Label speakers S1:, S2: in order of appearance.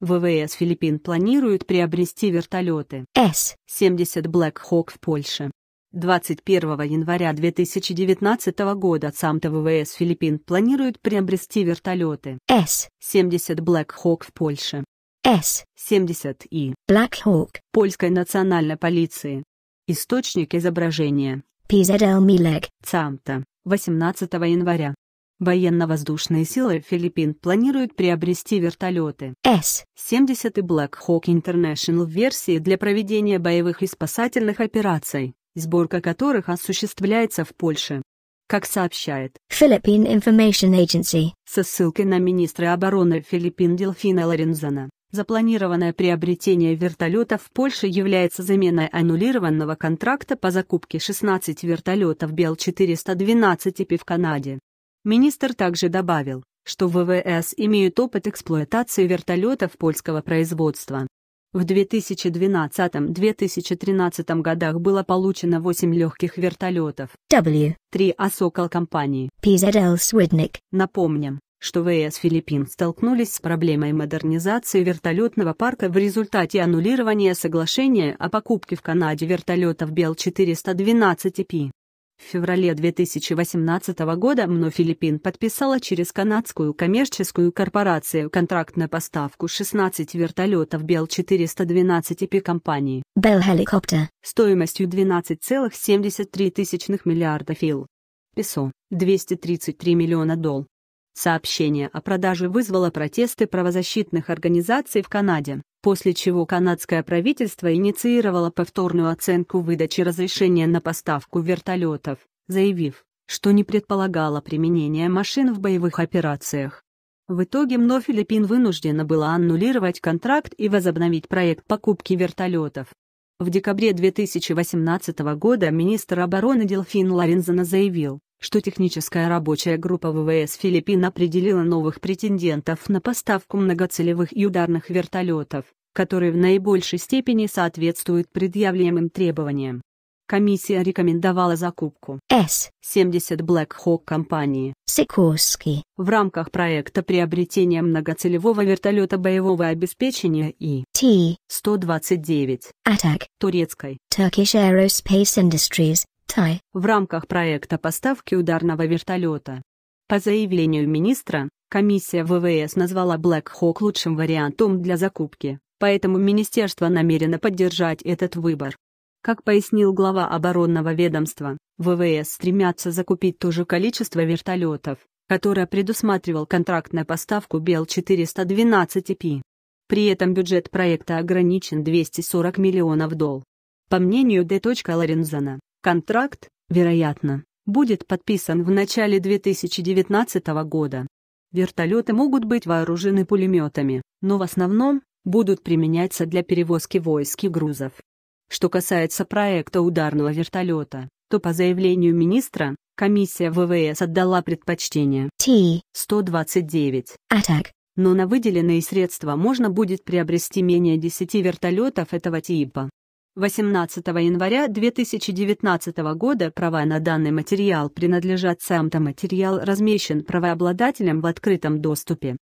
S1: ВВС Филиппин планируют приобрести вертолеты С-70 Black Hawk в Польше. 21 января 2019 года ЦАМТа ВВС Филиппин планирует приобрести вертолеты С-70 Black Hawk в Польше. С-70 и Black Hawk польской национальной полиции. Источник изображения. PZL Милек. ЦАМТа. 18 января. Военно-воздушные силы Филиппин планируют приобрести вертолеты С-70 и Black Hawk International версии для проведения боевых и спасательных операций, сборка которых осуществляется в Польше. Как сообщает Philippine Information Agency со ссылкой на министра обороны Филиппин Дельфина Лорензона, запланированное приобретение вертолетов в Польше является заменой аннулированного контракта по закупке 16 вертолетов Бел-412 и в Канаде. Министр также добавил, что ВВС имеют опыт эксплуатации вертолетов польского производства. В 2012-2013 годах было получено 8 легких вертолетов W. 3 «Осокол» компании PZL Swidnik. Напомним, что ВС Филиппин столкнулись с проблемой модернизации вертолетного парка в результате аннулирования соглашения о покупке в Канаде вертолетов Бел 412 p в феврале 2018 года МНО Филиппин подписала через канадскую коммерческую корпорацию контракт на поставку 16 вертолетов Bell-412 EP компании Bell Helicopter стоимостью 12,73 миллиарда фил. Песо – 233 миллиона долл. Сообщение о продаже вызвало протесты правозащитных организаций в Канаде после чего канадское правительство инициировало повторную оценку выдачи разрешения на поставку вертолетов, заявив, что не предполагало применение машин в боевых операциях. В итоге МНО Филиппин вынуждена была аннулировать контракт и возобновить проект покупки вертолетов. В декабре 2018 года министр обороны Делфин Ларензена заявил, что техническая рабочая группа ВВС Филиппин определила новых претендентов на поставку многоцелевых и ударных вертолетов, которые в наибольшей степени соответствуют предъявляемым требованиям. Комиссия рекомендовала закупку С-70 Black Hawk компании Sikorsky в рамках проекта приобретения многоцелевого вертолета боевого обеспечения и Т-129 Атак турецкой Turkish Aerospace Industries Тай в рамках проекта поставки ударного вертолета. По заявлению министра, комиссия ВВС назвала Black Hawk лучшим вариантом для закупки, поэтому министерство намерено поддержать этот выбор. Как пояснил глава оборонного ведомства, ВВС стремятся закупить то же количество вертолетов, которое предусматривал контракт на поставку Бел-412P. При этом бюджет проекта ограничен 240 миллионов долларов. По мнению Д. Лорензона, Контракт, вероятно, будет подписан в начале 2019 года. Вертолеты могут быть вооружены пулеметами, но в основном будут применяться для перевозки войск и грузов. Что касается проекта ударного вертолета, то по заявлению министра, комиссия ВВС отдала предпочтение T-129 Атак, Но на выделенные средства можно будет приобрести менее 10 вертолетов этого типа. 18 января 2019 года права на данный материал принадлежат Сэмто. Материал размещен правообладателем в открытом доступе.